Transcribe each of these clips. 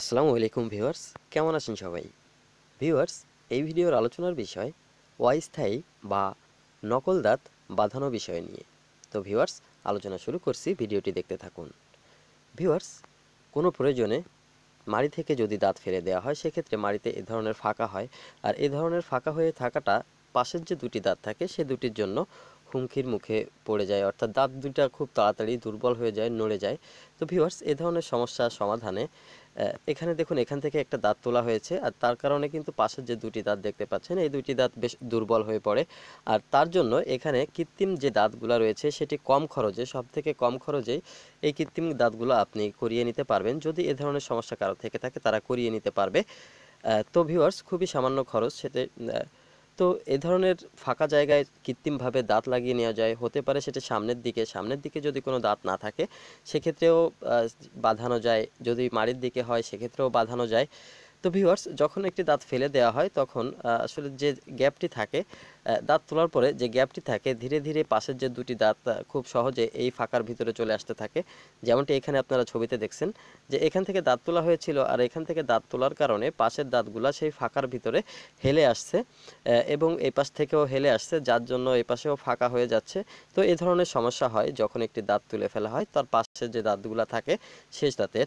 আসসালামু আলাইকুম ভিউয়ার্স কেমন আছেন সবাই ভিউয়ার্স এই ভিডিওর আলোচনার বিষয় অস্থায়ী বা নকল দাঁত বাঁধানো বিষয় নিয়ে তো ভিউয়ার্স আলোচনা শুরু করছি ভিডিওটি দেখতে থাকুন ভিউয়ার্স কোনো প্রয়োজনে মাড়ি থেকে যদি দাঁত ফেলে দেওয়া হয় সেক্ষেত্রে মাড়িতে এ ধরনের ফাঁকা হয় আর এ ধরনের ফাঁকা হয়ে থাকাটা পাশের যে দুটি দাঁত থাকে সে দুটির জন্য হুমকির মুখে পড়ে যায় অর্থাৎ দাঁত দুটা খুব তাড়াতাড়ি দুর্বল হয়ে যায় নড়ে যায় তো ভিউয়ার্স এ ধরনের সমস্যা সমাধানে এখানে দেখুন এখান থেকে একটা দাঁত তোলা হয়েছে আর তার কারণে কিন্তু পাশের যে দুটি দাঁত দেখতে পাচ্ছেন এই দুটি দাঁত বেশ দুর্বল হয়ে পড়ে আর তার জন্য এখানে কৃত্রিম যে দাঁতগুলো রয়েছে সেটি কম খরচে সব থেকে কম খরচে এই কৃত্রিম দাঁতগুলো আপনি করিয়ে নিতে পারবেন যদি এ ধরনের সমস্যা কারো থেকে থাকে তারা করিয়ে নিতে পারবে তো ভিউয়ার্স খুবই সামান্য খরচ সেটা তো এ ধরনের ফাঁকা জায়গায় কৃত্রিমভাবে দাঁত লাগিয়ে নেওয়া যায় হতে পারে সেটা সামনের দিকে সামনের দিকে যদি কোনো দাঁত না থাকে সেক্ষেত্রেও বাঁধানো যায় যদি মাড়ির দিকে হয় সেক্ষেত্রেও বাঁধানো যায় তো ভিউয়ার্স যখন একটি দাঁত ফেলে দেওয়া হয় তখন আসলে যে গ্যাপটি থাকে দাঁত তোলার পরে যে গ্যাপটি থাকে ধীরে ধীরে পাশের যে দুটি দাঁত খুব সহজে এই ফাঁকার ভিতরে চলে আসতে থাকে যেমনটি এখানে আপনারা ছবিতে দেখছেন যে এখান থেকে দাঁত তোলা হয়েছিল আর এখান থেকে দাঁত তোলার কারণে পাশের দাঁতগুলা সেই ফাঁকার ভিতরে হেলে আসছে এবং এই পাশ থেকেও হেলে আসছে যার জন্য এই পাশেও ফাঁকা হয়ে যাচ্ছে তো এ ধরনের সমস্যা হয় যখন একটি দাঁত তুলে ফেলা হয় তার পাশের যে দাঁতগুলো থাকে শেষ দাঁতের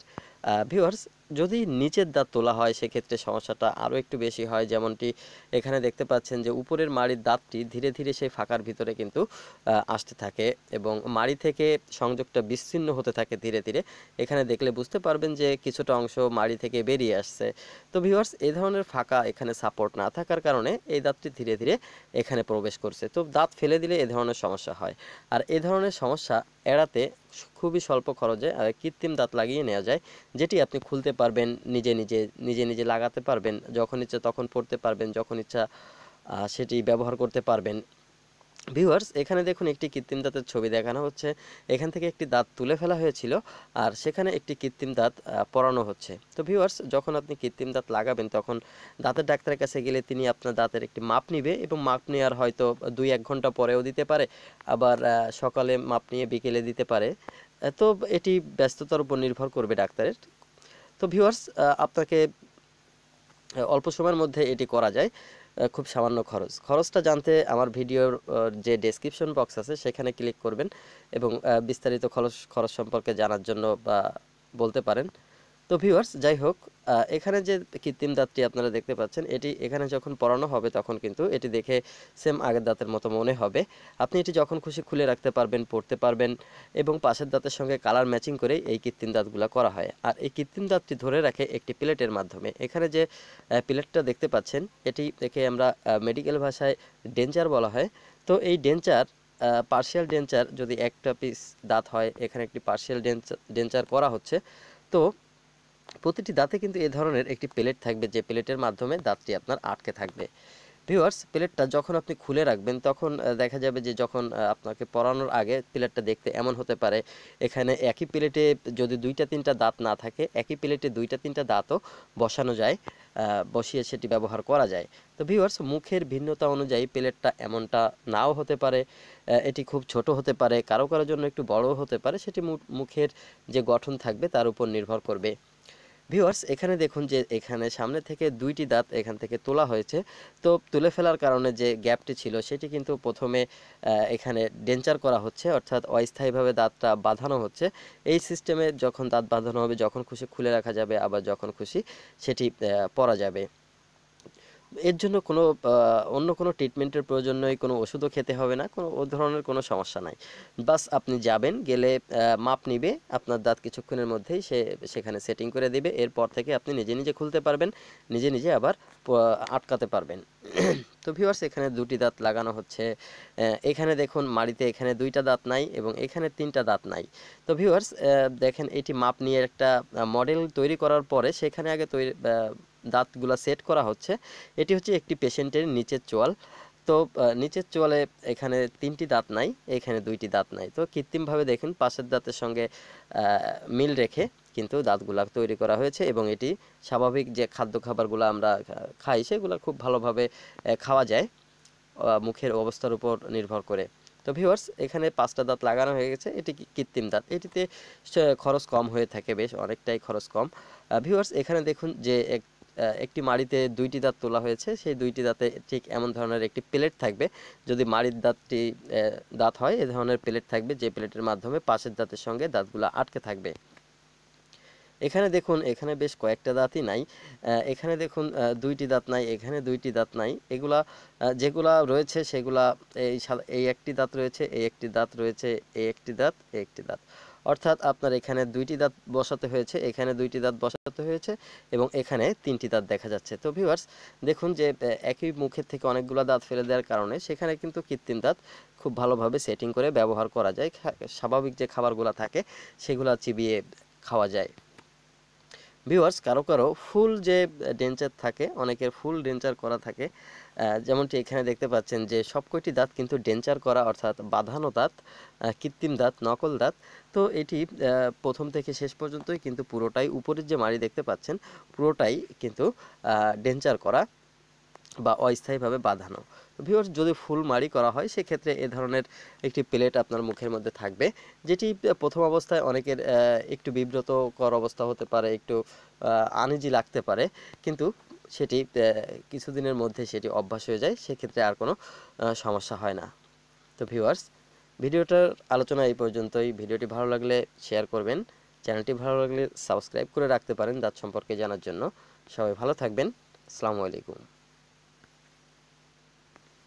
ভিউয়ার্স যদি নিচের দাঁত তোলা হয় সেক্ষেত্রে সমস্যাটা আরও একটু বেশি হয় যেমনটি এখানে দেখতে পাচ্ছেন যে উপরের মাড়ির দাঁত দাঁতটি ধীরে ধীরে সেই ফাঁকার ভিতরে কিন্তু আসতে থাকে এবং মাড়ি থেকে সংযোগটা বিচ্ছিন্ন হতে থাকে ধীরে ধীরে এখানে দেখলে বুঝতে পারবেন যে কিছুটা অংশ মাড়ি থেকে বেরিয়ে আসছে তো ভিউয়ার্স এই ধরনের ফাঁকা এখানে সাপোর্ট না থাকার কারণে এই দাঁতটি ধীরে ধীরে এখানে প্রবেশ করছে তো দাঁত ফেলে দিলে এ ধরনের সমস্যা হয় আর এ ধরনের সমস্যা এড়াতে খুবই স্বল্প খরচে কৃত্রিম দাঁত লাগিয়ে নেওয়া যায় যেটি আপনি খুলতে পারবেন নিজে নিজে নিজে নিজে লাগাতে পারবেন যখন ইচ্ছা তখন পড়তে পারবেন যখন ইচ্ছা সেটি ব্যবহার করতে পারবেন ভিউয়ার্স এখানে দেখুন একটি কৃত্রিম দাঁতের ছবি দেখানো হচ্ছে এখান থেকে একটি দাঁত তুলে ফেলা হয়েছিল আর সেখানে একটি কৃত্রিম দাঁত পরানো হচ্ছে তো ভিউয়ার্স যখন আপনি কৃত্রিম দাঁত লাগাবেন তখন দাঁতের ডাক্তারের কাছে গেলে তিনি আপনার দাঁতের একটি মাপ নিবে এবং মাপ নিয়ে আর হয়তো দুই এক ঘন্টা পরেও দিতে পারে আবার সকালে মাপ নিয়ে বিকেলে দিতে পারে তো এটি ব্যস্ততার উপর নির্ভর করবে ডাক্তারের তো ভিউয়ার্স আপনাকে অল্প সময়ের মধ্যে এটি করা যায় খুব সামান্য খরচ খরচটা জানতে আমার ভিডিওর যে ডেসক্রিপশন বক্স আছে সেখানে ক্লিক করবেন এবং বিস্তারিত খরচ খরচ সম্পর্কে জানার জন্য বা বলতে পারেন তো ভিউয়ার্স যাই হোক এখানে যে কৃত্রিম দাঁতটি আপনারা দেখতে পাচ্ছেন এটি এখানে যখন পড়ানো হবে তখন কিন্তু এটি দেখে সেম আগের দাঁতের মতো মনে হবে আপনি এটি যখন খুশি খুলে রাখতে পারবেন পড়তে পারবেন এবং পাশের দাঁতের সঙ্গে কালার ম্যাচিং করে এই কৃত্রিম দাঁতগুলো করা হয় আর এই কৃত্রিম দাঁতটি ধরে রাখে একটি প্লেটের মাধ্যমে এখানে যে প্লেটটা দেখতে পাচ্ছেন এটি দেখে আমরা মেডিকেল ভাষায় ডেঞ্চার বলা হয় তো এই ডেঞ্চার পার্শিয়াল ডেঞ্চার যদি একটা পিস দাঁত হয় এখানে একটি পার্শিয়াল ডেঞ্চার ডেঞ্চার করা হচ্ছে তো প্রতিটি দাঁতে কিন্তু এ ধরনের একটি প্লেট থাকবে যে প্লেটের মাধ্যমে দাঁতটি আপনার আটকে থাকবে ভিউয়ার্স প্লেটটা যখন আপনি খুলে রাখবেন তখন দেখা যাবে যে যখন আপনাকে পরানোর আগে প্লেটটা দেখতে এমন হতে পারে এখানে একই প্লেটে যদি দুইটা তিনটা দাঁত না থাকে একই প্লেটে দুইটা তিনটা দাঁতও বসানো যায় বসিয়ে সেটি ব্যবহার করা যায় তো ভিউয়ার্স মুখের ভিন্নতা অনুযায়ী প্লেটটা এমনটা নাও হতে পারে এটি খুব ছোট হতে পারে কারো কারোর জন্য একটু বড় হতে পারে সেটি মুখের যে গঠন থাকবে তার উপর নির্ভর করবে ভিউয়ার্স এখানে দেখুন যে এখানে সামনে থেকে দুইটি দাঁত এখান থেকে তোলা হয়েছে তো তুলে ফেলার কারণে যে গ্যাপটি ছিল সেটি কিন্তু প্রথমে এখানে ডেঞ্চার করা হচ্ছে অর্থাৎ অস্থায়ীভাবে দাঁতটা বাঁধানো হচ্ছে এই সিস্টেমে যখন দাঁত বাঁধানো হবে যখন খুশি খুলে রাখা যাবে আবার যখন খুশি সেটি পরা যাবে এর জন্য কোনো অন্য কোনো ট্রিটমেন্টের প্রয়োজন নয় কোনো ওষুধও খেতে হবে না কোনো ও ধরনের কোনো সমস্যা নাই বাস আপনি যাবেন গেলে মাপ নিবে আপনার দাঁত কিছুক্ষণের মধ্যেই সে সেখানে সেটিং করে দেবে এরপর থেকে আপনি নিজে নিজে খুলতে পারবেন নিজে নিজে আবার আটকাতে পারবেন তো ভিউয়ার্স এখানে দুটি দাঁত লাগানো হচ্ছে এখানে দেখুন মাড়িতে এখানে দুইটা দাঁত নাই এবং এখানে তিনটা দাঁত নাই তো ভিউয়ার্স দেখেন এটি মাপ নিয়ে একটা মডেল তৈরি করার পরে সেখানে আগে তৈরি দাঁতগুলো সেট করা হচ্ছে এটি হচ্ছে একটি পেশেন্টের নিচের চোয়াল তো নিচের চোয়ালে এখানে তিনটি দাঁত নাই এখানে দুইটি দাঁত নাই তো কৃত্রিমভাবে দেখুন পাশের দাঁতের সঙ্গে মিল রেখে কিন্তু দাঁতগুলা তৈরি করা হয়েছে এবং এটি স্বাভাবিক যে খাদ্য খাবারগুলো আমরা খাই সেগুলো খুব ভালোভাবে খাওয়া যায় মুখের অবস্থার উপর নির্ভর করে তো ভিওয়ার্স এখানে পাঁচটা দাঁত লাগানো হয়ে গেছে এটি কৃত্রিম দাঁত এটিতে খরচ কম হয়ে থাকে বেশ অনেকটাই খরচ কম ভিওয়ার্স এখানে দেখুন যে এক একটি মাড়িতে দুইটি দাঁত তোলা হয়েছে সেই দুইটি দাঁতে ঠিক এমন ধরনের একটি প্লেট থাকবে যদি মাড়ির দাঁতটি দাঁত হয় এ ধরনের প্লেট থাকবে যে প্লেটের মাধ্যমে পাশের দাঁতের সঙ্গে দাঁতগুলো আটকে থাকবে এখানে দেখুন এখানে বেশ কয়েকটা দাঁতই নাই এখানে দেখুন দুইটি দাঁত নাই এখানে দুইটি দাঁত নাই এগুলা যেগুলা রয়েছে সেগুলা এই এই একটি দাঁত রয়েছে এই একটি দাঁত রয়েছে এই একটি দাঁত এই একটি দাঁত অর্থাৎ আপনার এখানে দুইটি দাঁত বসাতে হয়েছে এখানে দুইটি দাঁত বসাতে হয়েছে এবং এখানে তিনটি দাঁত দেখা যাচ্ছে তো ভিউয়ার্স দেখুন যে একই মুখের থেকে অনেকগুলো দাঁত ফেলে দেওয়ার কারণে সেখানে কিন্তু কৃত্রিম দাঁত খুব ভালোভাবে সেটিং করে ব্যবহার করা যায় স্বাভাবিক যে খাবারগুলো থাকে সেগুলো চিবিয়ে খাওয়া যায় ভিউয়ার্স কারো কারো ফুল যে ডেঞ্চার থাকে অনেকের ফুল ডেঞ্চার করা থাকে যেমনটি এখানে দেখতে পাচ্ছেন যে সবকটি দাঁত কিন্তু ডেঞ্চার করা অর্থাৎ বাঁধানো দাঁত কৃত্রিম দাঁত নকল দাঁত তো এটি প্রথম থেকে শেষ পর্যন্তই কিন্তু পুরোটাই উপরের যে মাড়ি দেখতে পাচ্ছেন পুরোটাই কিন্তু ডেঞ্চার করা বা অস্থায়ীভাবে বাঁধানো ভিওর যদি ফুলমারি করা হয় সেক্ষেত্রে এ ধরনের একটি প্লেট আপনার মুখের মধ্যে থাকবে যেটি প্রথম অবস্থায় অনেকের একটু বিব্রতকর অবস্থা হতে পারে একটু আনিজি লাগতে পারে কিন্তু সেটি কিছুদিনের মধ্যে সেটি অভ্যাস হয়ে যায় সেক্ষেত্রে আর কোনো সমস্যা হয় না তো ভিউয়ার্স ভিডিওটার আলোচনা এই পর্যন্তই ভিডিওটি ভালো লাগলে শেয়ার করবেন চ্যানেলটি ভালো লাগলে সাবস্ক্রাইব করে রাখতে পারেন দাঁত সম্পর্কে জানার জন্য সবাই ভালো থাকবেন আসসালামু আলাইকুম